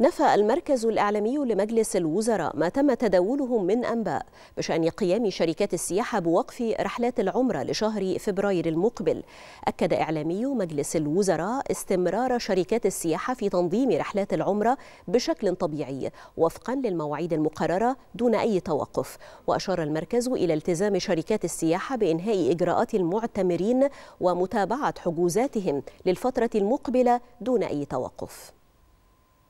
نفى المركز الإعلامي لمجلس الوزراء ما تم تداوله من أنباء بشأن قيام شركات السياحة بوقف رحلات العمرة لشهر فبراير المقبل أكد إعلامي مجلس الوزراء استمرار شركات السياحة في تنظيم رحلات العمرة بشكل طبيعي وفقا للمواعيد المقررة دون أي توقف وأشار المركز إلى التزام شركات السياحة بإنهاء إجراءات المعتمرين ومتابعة حجوزاتهم للفترة المقبلة دون أي توقف